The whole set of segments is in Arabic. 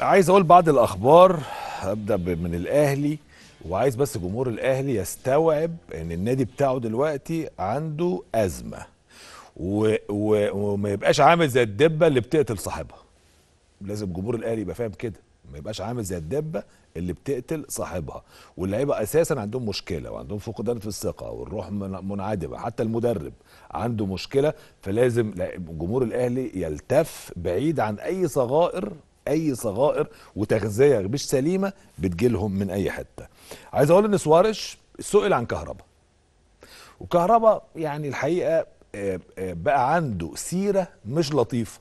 عايز اقول بعض الاخبار ابدا من الاهلي وعايز بس جمهور الاهلي يستوعب ان النادي بتاعه دلوقتي عنده ازمه و... و... وما يبقاش عامل زي الدبه اللي بتقتل صاحبها لازم جمهور الاهلي يبقى فاهم كده ما يبقاش عامل زي الدبه اللي بتقتل صاحبها واللعيبه اساسا عندهم مشكله وعندهم فقدان في الثقه والروح منعدمه حتى المدرب عنده مشكله فلازم جمهور الاهلي يلتف بعيد عن اي صغائر اي صغائر وتغذيه مش سليمه بتجيلهم من اي حته عايز اقول ان سوارش سئل عن كهربا وكهربا يعني الحقيقه آه، آه، بقى عنده سيره مش لطيفه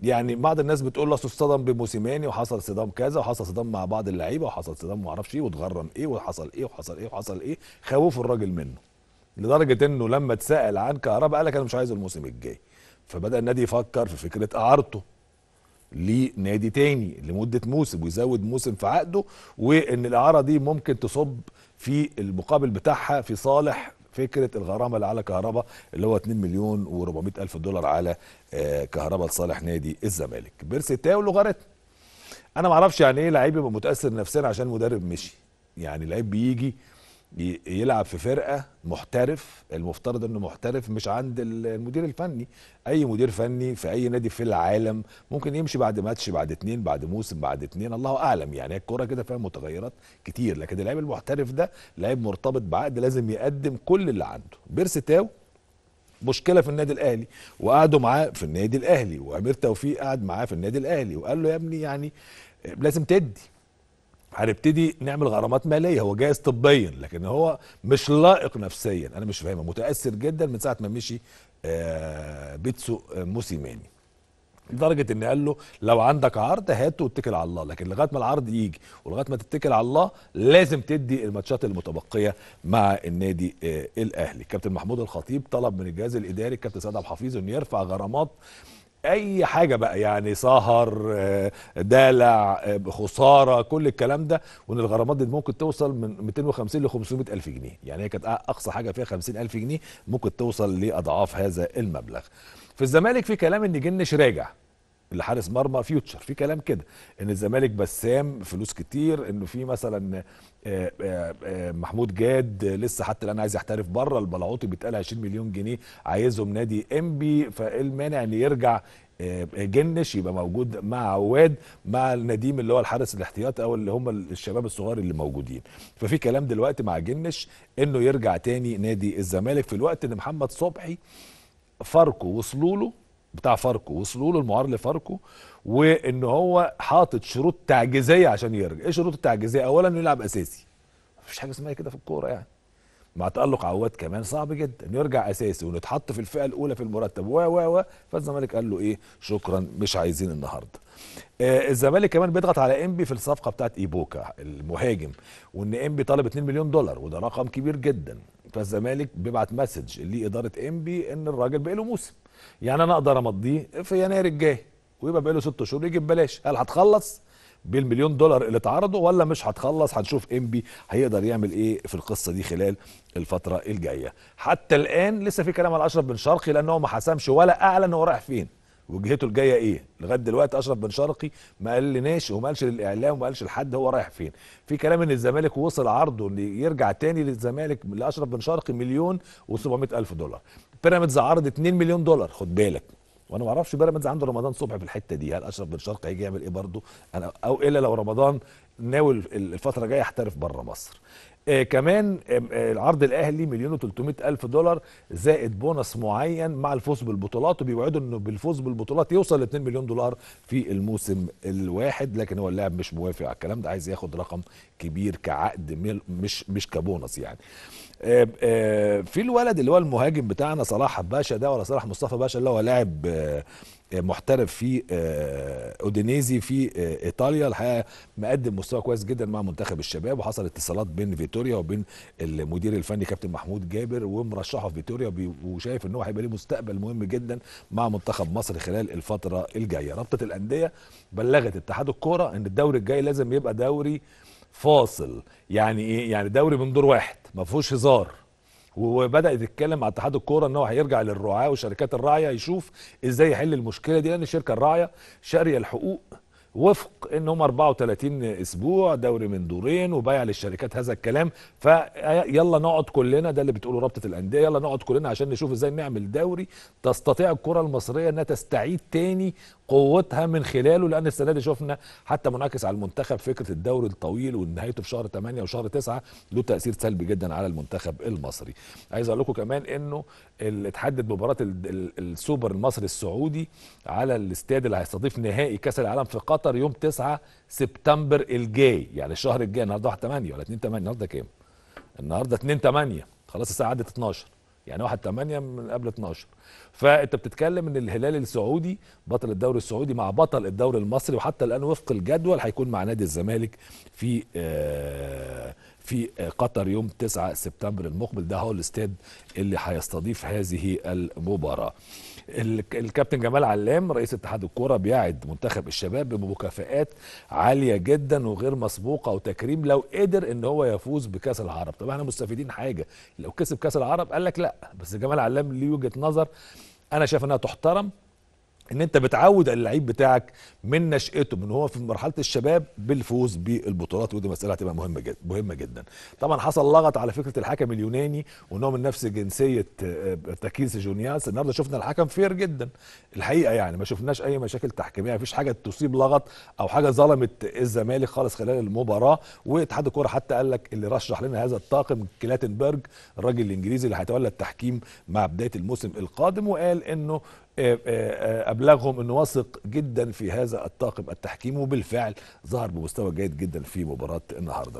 يعني بعض الناس بتقول اصل اصطدم بموسيماني وحصل صدام كذا وحصل صدام مع بعض اللعيبه وحصل صدام ما اعرفش ايه واتغرم ايه وحصل ايه وحصل ايه وحصل ايه خوفوا الراجل منه لدرجه انه لما اتسال عن كهربا قال لك انا مش عايز الموسم الجاي فبدا النادي يفكر في فكره اعارته لنادي تاني لمده موسم ويزود موسم في عقده وان الاعاره دي ممكن تصب في المقابل بتاعها في صالح فكره الغرامه اللي على كهرباء اللي هو 2 مليون و400 الف دولار على آه، كهرباء لصالح نادي الزمالك بيرسيتاو لوغاريتم انا ما اعرفش يعني ايه لعيب يبقى متاثر نفسيا عشان مدرب مشي يعني لعيب بيجي يلعب في فرقه محترف المفترض انه محترف مش عند المدير الفني اي مدير فني في اي نادي في العالم ممكن يمشي بعد ماتش بعد اتنين بعد موسم بعد اتنين الله اعلم يعني الكوره كده فيها متغيرات كتير لكن اللاعب المحترف ده لاعب مرتبط بعقد لازم يقدم كل اللي عنده تاو مشكله في النادي الاهلي وقعدوا معاه في النادي الاهلي وامير توفيق قعد معاه في النادي الاهلي وقال له يا ابني يعني لازم تدي هنبتدي نعمل غرامات ماليه هو جائز طبيا لكن هو مش لائق نفسيا انا مش فاهمه متاثر جدا من ساعه ما مشي آه، بيتسو آه، موسيماني لدرجه ان قال له لو عندك عرض هاته واتكل على الله لكن لغايه ما العرض يجي ولغايه ما تتكل على الله لازم تدي الماتشات المتبقيه مع النادي آه، الاهلي كابتن محمود الخطيب طلب من الجهاز الاداري الكابتن سعد عبد الحفيظ انه يرفع غرامات اي حاجه بقى يعني سهر آه، دلع آه، خساره كل الكلام ده وان الغرامات دي ممكن توصل من 250 ل 500 الف جنيه يعني هي كانت اقصى حاجه فيها 50 الف جنيه ممكن توصل لاضعاف هذا المبلغ في الزمالك في كلام ان جنش راجع حارس مرمى فيوتشر في كلام كده ان الزمالك بسام فلوس كتير انه في مثلا آه، آه، آه، محمود جاد لسه حتى الان عايز يحترف بره البلاعوطي بيتقال 20 مليون جنيه عايزهم نادي انبي فايه المانع ان يرجع جنش يبقى موجود مع عواد مع النديم اللي هو الحارس الاحتياطي او اللي هم الشباب الصغار اللي موجودين ففي كلام دلوقتي مع جنش انه يرجع تاني نادي الزمالك في الوقت ان محمد صبحي فاركو وصلوا له بتاع فاركو وصلوا له المعار لفاركو وان هو حاطط شروط تعجيزيه عشان يرجع ايه شروط التعجيزيه اولا انه يلعب اساسي مفيش حاجه اسمها كده في الكوره يعني مع تالق عواد كمان صعب جدا انه يرجع اساسي ونتحط في الفئه الاولى في المرتب و و و فالزمالك قال له ايه شكرا مش عايزين النهارده آه الزمالك كمان بيضغط على انبي في الصفقه بتاعت ايبوكا المهاجم وان انبي طالب 2 مليون دولار وده رقم كبير جدا فالزمالك بيبعت مسج لاداره انبي ان الراجل بقى له موسم يعني انا اقدر امضيه في يناير الجاي ويبقى بقاله ست شهور يجي ببلاش هل هتخلص بالمليون دولار اللي اتعرضوا ولا مش هتخلص هنشوف انبي هيقدر يعمل ايه في القصه دي خلال الفتره الجايه حتى الان لسه في كلام على اشرف بن شرقي لانه ما حسمش ولا اعلن هو رايح فين وجهته الجايه ايه لغايه دلوقتي اشرف بن شرقي ما قالناش وما قالش للاعلام وما قالش لحد هو رايح فين في كلام ان الزمالك وصل عرضه يرجع تاني للزمالك لاشرف بن شرقي مليون و700 الف دولار بيراميدز عرض 2 مليون دولار خد بالك وانا ما اعرفش بيراميدز عنده رمضان صبحي في الحته دي هل اشرف بن شرقي هيجي يعمل ايه برضه انا او الا لو رمضان ناوي الفتره الجايه يحترف بره مصر آه كمان آه, آه، العرض الاهلي مليون و الف دولار زائد بونص معين مع الفوز بالبطولات وبيوعدوا انه بالفوز بالبطولات يوصل ل 2 مليون دولار في الموسم الواحد لكن هو اللاعب مش موافق على الكلام ده عايز ياخد رقم كبير كعقد مش مش كبونص يعني آه آه في الولد اللي هو المهاجم بتاعنا صلاح باشا ده ولا صلاح مصطفى باشا اللي هو لاعب آه محترف في آه، اودينيزي في آه، ايطاليا الحقيقه مقدم مستوى كويس جدا مع منتخب الشباب وحصل اتصالات بين فيتوريا وبين المدير الفني كابتن محمود جابر ومرشحه في فيتوريا وشايف ان هو هيبقى ليه مستقبل مهم جدا مع منتخب مصر خلال الفتره الجايه رابطه الانديه بلغت اتحاد الكوره ان الدوري الجاي لازم يبقى دوري فاصل يعني ايه يعني دوري من دور واحد ما فيهوش هزار وبدا يتكلم مع اتحاد الكوره ان هو هيرجع للرعاه وشركات الراعيه يشوف ازاي يحل المشكله دي لان الشركه الراعيه شاريه الحقوق وفق ان هم 34 اسبوع دوري من دورين وبيع للشركات هذا الكلام فيلا نقعد كلنا ده اللي بتقوله رابطه الانديه يلا نقعد كلنا عشان نشوف ازاي نعمل دوري تستطيع الكره المصريه انها تستعيد تاني قوتها من خلاله لان السنه دي شفنا حتى منعكس على المنتخب فكره الدوري الطويل ونهايته في شهر 8 وشهر 9 له تاثير سلبي جدا على المنتخب المصري عايز اقول لكم كمان انه اللي اتحدد مباراه السوبر المصري السعودي على الاستاد اللي هيستضيف نهائي كاس العالم في قطر قطر يوم 9 سبتمبر الجاي يعني الشهر الجاي النهارده 1 8 ولا 2 8 النهارده كام؟ النهارده 2 8 خلاص الساعه عدت 12 يعني 1 8 من قبل 12 فانت بتتكلم ان الهلال السعودي بطل الدوري السعودي مع بطل الدوري المصري وحتى الان وفق الجدول هيكون مع نادي الزمالك في آه في آه، قطر يوم 9 سبتمبر المقبل ده هو الاستاد اللي هيستضيف هذه المباراه الكابتن جمال علام رئيس اتحاد الكوره بيعد منتخب الشباب بمكافئات عاليه جدا وغير مسبوقه وتكريم لو قدر ان هو يفوز بكاس العرب طب احنا مستفيدين حاجه لو كسب كاس العرب قال لك لا بس جمال علام ليه وجهه نظر انا شايف انها تحترم ان انت بتعود اللعيب بتاعك من نشأته من هو في مرحله الشباب بالفوز بالبطولات ودي مساله هتبقى مهمه جدا مهمه جدا طبعا حصل لغط على فكره الحكم اليوناني وان هو من نفس جنسيه آه، تاكيس جونياس النهارده شفنا الحكم فير جدا الحقيقه يعني ما شفناش اي مشاكل تحكيميه مفيش حاجه تصيب لغط او حاجه ظلمت الزمالك خالص خلال المباراه واتحاد الكوره حتى قال لك اللي رشح لنا هذا الطاقم كلاتنبرج الراجل الانجليزي اللي هيتولى التحكيم مع بدايه الموسم القادم وقال انه آه، آه، آه، ابلغهم انه واثق جدا في هذا الطاقم التحكيمي وبالفعل ظهر بمستوى جيد جدا في مباراه النهارده